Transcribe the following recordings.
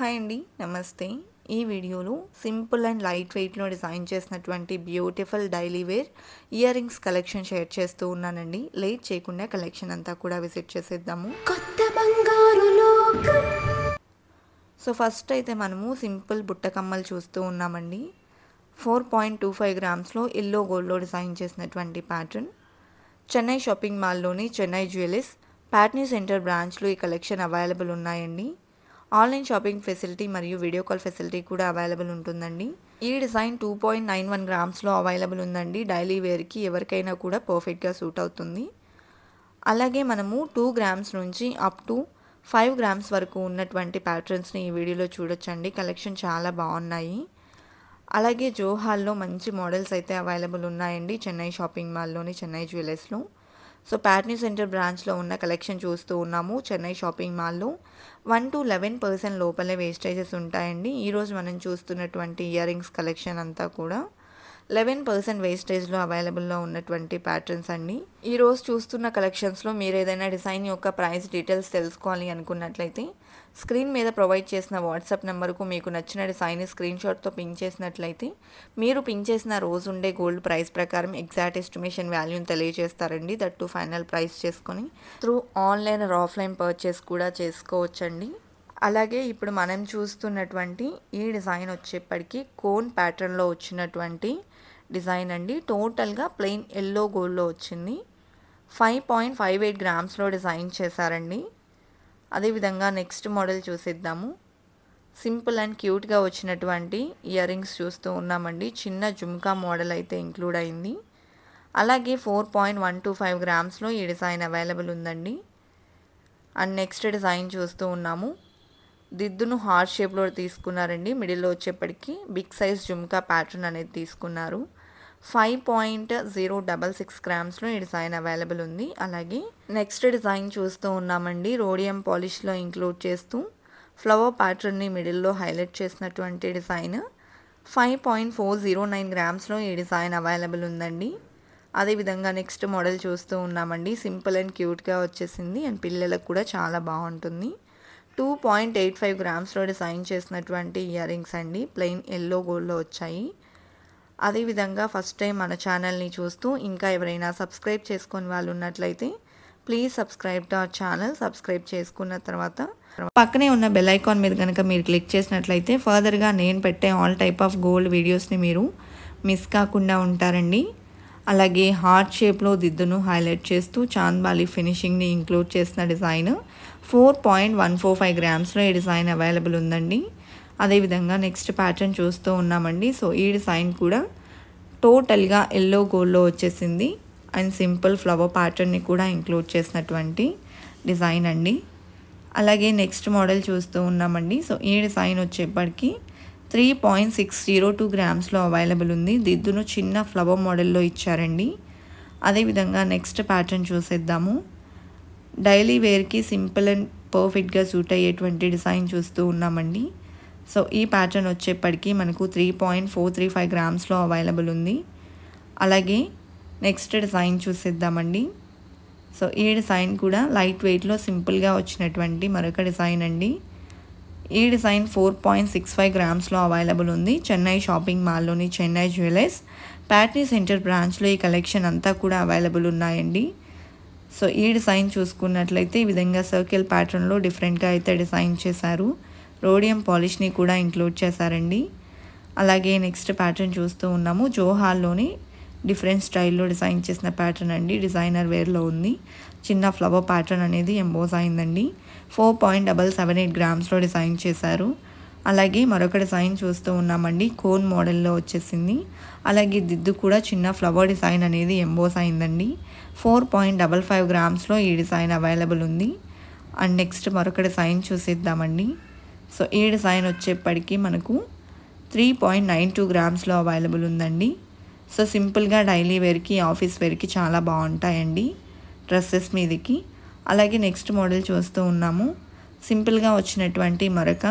hi అండి నమస్తే ఈ వీడియోలో సింపుల్ అండ్ లైట్ వెయిట్లో డిజైన్ చేసినటువంటి beautiful daily wear earrings collection share చేస్తూ ఉన్నానండి లేట్ చేయకుండా కలెక్షన్ అంతా కూడా విజిట్ చేసేద్దాము కొత్త సో ఫస్ట్ అయితే మనము సింపుల్ బుట్టకమ్మలు చూస్తూ ఉన్నామండి ఫోర్ పాయింట్ టూ ఫైవ్ గ్రామ్స్లో ఎల్లో గోల్డ్లో డిజైన్ చేసినటువంటి ప్యాటర్న్ చెన్నై షాపింగ్ మాల్లోని చెన్నై జ్యువెలర్స్ ప్యాట్నీ సెంటర్ బ్రాంచ్లో ఈ కలెక్షన్ అవైలబుల్ ఉన్నాయండి ఆన్లైన్ షాపింగ్ ఫెసిలిటీ మరియు వీడియో కాల్ ఫెసిలిటీ కూడా అవైలబుల్ ఉంటుందండి ఈ design two point nine one గ్రామ్స్లో అవైలబుల్ ఉందండి డైలీ వేర్కి ఎవరికైనా కూడా పర్ఫెక్ట్గా సూట్ అవుతుంది అలాగే మనము టూ గ్రామ్స్ నుంచి అప్ టు ఫైవ్ గ్రామ్స్ వరకు ఉన్నటువంటి ప్యాటర్న్స్ని ఈ వీడియోలో చూడొచ్చండి కలెక్షన్ చాలా బాగున్నాయి అలాగే జోహాల్లో మంచి మోడల్స్ అయితే అవైలబుల్ ఉన్నాయండి చెన్నై షాపింగ్ మాల్లోని చెన్నై జ్యువెలర్స్లో సో ప్యాట్నీ సెంటర్ బ్రాంచ్లో ఉన్న కలెక్షన్ చూస్తూ ఉన్నాము చెన్నై షాపింగ్ మాల్లో వన్ టు లెవెన్ పర్సెంట్ లోపలే వేస్టేజెస్ ఉంటాయండి ఈరోజు మనం చూస్తున్నటువంటి ఇయర్ రింగ్స్ కలెక్షన్ అంతా కూడా లెవెన్ పర్సెంట్ వేస్టేజ్లో అవైలబుల్లో ఉన్నటువంటి ప్యాటర్న్స్ అండి ఈరోజు చూస్తున్న కలెక్షన్స్లో మీరు ఏదైనా డిజైన్ యొక్క ప్రైస్ డీటెయిల్స్ తెలుసుకోవాలి అనుకున్నట్లయితే స్క్రీన్ మీద ప్రొవైడ్ చేసిన వాట్సాప్ నెంబర్కు మీకు నచ్చిన సైన్ స్క్రీన్ షాట్తో పింక్ చేసినట్లయితే మీరు పింక్ చేసిన రోజు ఉండే గోల్డ్ ప్రైస్ ప్రకారం ఎగ్జాక్ట్ ఎస్టిమేషన్ వాల్యూని తెలియజేస్తారండి దట్ టు ఫైనల్ ప్రైస్ చేసుకొని through online or offline purchase కూడా చేసుకోవచ్చండి అలాగే ఇప్పుడు మనం చూస్తున్నటువంటి ఈ డిజైన్ వచ్చేప్పటికీ కోన్ ప్యాటర్న్లో వచ్చినటువంటి డిజైన్ అండి టోటల్గా ప్లెయిన్ ఎల్లో గోల్డ్లో వచ్చింది ఫైవ్ పాయింట్ ఫైవ్ ఎయిట్ గ్రామ్స్లో డిజైన్ చేశారండి అదేవిధంగా నెక్స్ట్ మోడల్ చూసేద్దాము సింపుల్ అండ్ క్యూట్గా వచ్చినటువంటి ఇయర్ రింగ్స్ చూస్తూ ఉన్నామండి చిన్న జుమ్కా మోడల్ అయితే ఇంక్లూడ్ అయింది అలాగే four point one two five గ్రామ్స్లో ఈ డిజైన్ అవైలబుల్ ఉందండి అండ్ నెక్స్ట్ డిజైన్ చూస్తూ ఉన్నాము దిద్దును హార్ట్ షేప్లో తీసుకున్నారండి మిడిల్లో వచ్చేప్పటికీ బిగ్ సైజ్ జుమ్కా ప్యాటర్న్ అనేది తీసుకున్నారు five point zero double six గ్రామ్స్లో ఈ డిజైన్ అవైలబుల్ ఉంది అలాగే నెక్స్ట్ డిజైన్ చూస్తూ ఉన్నామండి రోడియం పాలిష్లో ఇంక్లూడ్ చేస్తూ ఫ్లవర్ ప్యాటర్న్ని మిడిల్లో హైలైట్ చేసినటువంటి design five point four zero nine గ్రామ్స్లో ఈ డిజైన్ అవైలబుల్ ఉందండి అదేవిధంగా నెక్స్ట్ మోడల్ చూస్తూ ఉన్నామండి సింపుల్ అండ్ క్యూట్గా వచ్చేసింది అండ్ పిల్లలకు కూడా చాలా బాగుంటుంది టూ పాయింట్ ఎయిట్ ఫైవ్ గ్రామ్స్లో డిజైన్ చేసినటువంటి ఇయర్ రింగ్స్ అండి ప్లెయిన్ ఎల్లో గోల్డ్లో వచ్చాయి అదేవిధంగా ఫస్ట్ టైం మన ఛానల్ని చూస్తూ ఇంకా ఎవరైనా సబ్స్క్రైబ్ చేసుకొని వాళ్ళు ఉన్నట్లయితే please subscribe to our channel subscribe చేసుకున్న తర్వాత పక్కనే ఉన్న బెల్ ఐకాన్ మీద కనుక మీరు క్లిక్ చేసినట్లయితే ఫర్దర్గా నేను పెట్టే ఆల్ టైప్ ఆఫ్ గోల్డ్ వీడియోస్ని మీరు మిస్ కాకుండా ఉంటారండి అలాగే హార్ట్ షేప్లో దిద్దును హైలైట్ చేస్తూ చాంద్బాలి ఫినిషింగ్ని ఇంక్లూడ్ చేసిన design four point one four five గ్రామ్స్లో ఈ డిజైన్ అవైలబుల్ ఉందండి అదేవిధంగా నెక్స్ట్ ప్యాటర్న్ చూస్తూ ఉన్నామండి సో ఈ డిజైన్ కూడా టోటల్గా ఎల్లో గోల్డ్లో వచ్చేసింది అండ్ సింపుల్ ఫ్లవర్ ప్యాటర్న్ని కూడా ఇంక్లూడ్ చేసినటువంటి డిజైన్ అండి అలాగే నెక్స్ట్ మోడల్ చూస్తూ ఉన్నామండి సో ఈ డిజైన్ వచ్చేప్పటికి three point six zero two గ్రామ్స్లో అవైలబుల్ ఉంది దిద్దును చిన్న ఫ్లవర్ మోడల్లో ఇచ్చారండి అదేవిధంగా నెక్స్ట్ ప్యాటర్న్ చూసేద్దాము డైలీ వేర్కి సింపుల్ అండ్ పర్ఫెక్ట్గా సూట్ అయ్యేటువంటి డిజైన్ చూస్తూ ఉన్నామండి సో ఈ ప్యాటర్న్ వచ్చేప్పటికీ మనకు three point four three five గ్రామ్స్లో అవైలబుల్ ఉంది అలాగే నెక్స్ట్ డిజైన్ చూసేద్దామండి సో ఈ డిజైన్ కూడా లైట్ వెయిట్లో సింపుల్గా వచ్చినటువంటి మరొక డిజైన్ అండి ఈ design four point six five గ్రామ్స్లో అవైలబుల్ ఉంది చెన్నై షాపింగ్ మాల్లోని చెన్నై జ్యువెలర్స్ ప్యాట్నీ సెంటర్ బ్రాంచ్లో ఈ కలెక్షన్ అంతా కూడా అవైలబుల్ ఉన్నాయండి సో ఈ డిజైన్ చూసుకున్నట్లయితే ఈ విధంగా సర్కిల్ ప్యాటర్న్లో డిఫరెంట్గా అయితే డిజైన్ చేశారు రోడియం పాలిష్ని కూడా ఇంక్లూడ్ చేశారండి అలాగే నెక్స్ట్ ప్యాటర్న్ చూస్తూ ఉన్నాము జోహాల్లోని డిఫరెంట్ స్టైల్లో డిజైన్ చేసిన ప్యాటర్న్ అండి డిజైనర్ వేర్లో ఉంది చిన్న ఫ్లవర్ ప్యాటర్న్ అనేది ఎంబోజ్ అయిందండి four point double seven eight గ్రామ్స్లో డిజైన్ చేశారు అలాగే మరొక డిజైన్ చూస్తూ ఉన్నామండి కోన్ మోడల్లో వచ్చేసింది అలాగే దిద్దు కూడా చిన్న ఫ్లవర్ డిజైన్ అనేది ఎంబోస్ అయిందండి ఫోర్ పాయింట్ డబల్ ఫైవ్ గ్రామ్స్లో ఈ డిజైన్ అవైలబుల్ ఉంది అండ్ నెక్స్ట్ మరొక డిజైన్ చూసేద్దామండి సో ఏ డిజైన్ వచ్చేప్పటికీ మనకు త్రీ పాయింట్ నైన్ టూ గ్రామ్స్లో అవైలబుల్ ఉందండి సో సింపుల్గా డైలీ వేర్కి ఆఫీస్ వేర్కి చాలా బాగుంటాయండి డ్రెస్సెస్ మీదకి అలాగే నెక్స్ట్ మోడల్ చూస్తూ ఉన్నాము సింపుల్గా వచ్చినటువంటి మరొక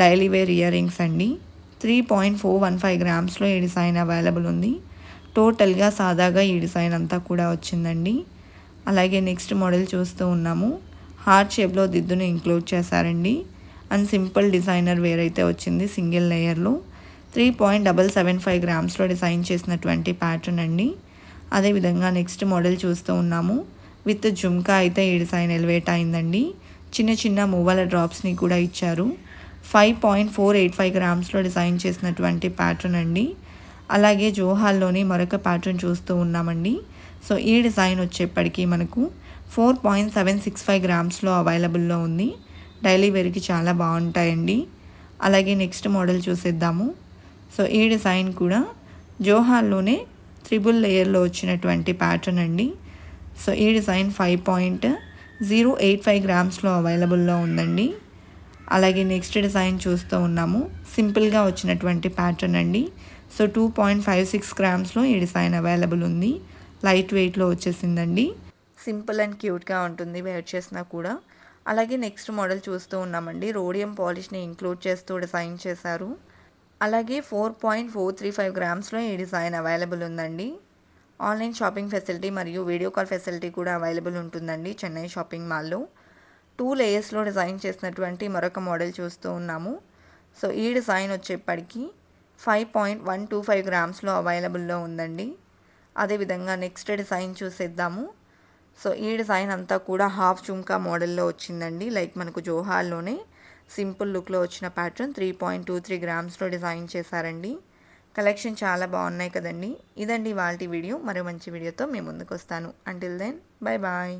డైలీ వేర్ ఇయర్ రింగ్స్ అండి three point four one five గ్రామ్స్లో ఈ డిజైన్ అవైలబుల్ ఉంది టోటల్గా సాదాగా ఈ డిజైన్ అంతా కూడా వచ్చిందండి అలాగే నెక్స్ట్ మోడల్ చూస్తూ ఉన్నాము హార్ట్ షేప్లో దిద్దును ఇంక్లూడ్ చేశారండి అండ్ సింపుల్ డిజైనర్ వేర్ అయితే వచ్చింది సింగిల్ లేయర్లో three point double seven five గ్రామ్స్లో డిజైన్ చేసినటువంటి ప్యాటర్న్ అండి అదేవిధంగా నెక్స్ట్ మోడల్ చూస్తూ ఉన్నాము విత్ జుమ్కా అయితే ఈ డిజైన్ ఎలివేట్ అయిందండి చిన్న చిన్న మూవల డ్రాప్స్ని కూడా ఇచ్చారు five point four eight five గ్రామ్స్లో డిజైన్ చేసినటువంటి ప్యాటర్న్ అండి అలాగే జోహాల్లోని మరొక ప్యాటర్న్ చూస్తూ ఉన్నామండి సో ఈ డిజైన్ వచ్చేప్పటికీ మనకు four point seven six five గ్రామ్స్లో అవైలబుల్లో ఉంది డైలీ వేర్కి చాలా బాగుంటాయండి అలాగే నెక్స్ట్ మోడల్ చూసేద్దాము సో ఈ డిజైన్ కూడా జోహాల్లోనే త్రిబుల్ లేయర్లో వచ్చినటువంటి ప్యాటర్న్ అండి సో ఈ design five point zero eight five గ్రామ్స్లో అవైలబుల్లో ఉందండి అలాగే నెక్స్ట్ డిజైన్ చూస్తూ ఉన్నాము సింపుల్గా వచ్చినటువంటి ప్యాటర్న్ అండి so two point five six గ్రామ్స్లో ఈ డిజైన్ అవైలబుల్ ఉంది లైట్ వెయిట్లో వచ్చేసిందండి సింపుల్ అండ్ క్యూట్గా ఉంటుంది వేర్ చేసినా కూడా అలాగే నెక్స్ట్ మోడల్ చూస్తూ ఉన్నామండి రోడియం పాలిష్ని ఇంక్లూడ్ చేస్తూ డిజైన్ చేశారు అలాగే four point four three five గ్రామ్స్లో ఈ డిజైన్ అవైలబుల్ ఉందండి ఆన్లైన్ షాపింగ్ ఫెసిలిటీ మరియు వీడియో కాల్ ఫెసిలిటీ కూడా అవైలబుల్ ఉంటుందండి చెన్నై షాపింగ్ మాల్లో టూ లేయర్స్లో డిజైన్ చేసినటువంటి మరొక మోడల్ చూస్తూ ఉన్నాము సో ఈ డిజైన్ వచ్చేప్పటికీ five point one two five గ్రామ్స్లో అవైలబుల్లో ఉందండి అదేవిధంగా నెక్స్ట్ డిజైన్ చూసేద్దాము సో ఈ డిజైన్ అంతా కూడా హాఫ్ జుమ్కా మోడల్లో వచ్చిందండి లైక్ మనకు జోహాల్లోనే సింపుల్ లుక్లో వచ్చిన pattern three point two three గ్రామ్స్లో డిజైన్ చేశారండి కలెక్షన్ చాలా బాగున్నాయి కదండి ఇదండి వాళ్ళ వీడియో మరో మంచి వీడియోతో మేము ముందుకు వస్తాను అంటిల్ దెన్ బాయ్ బాయ్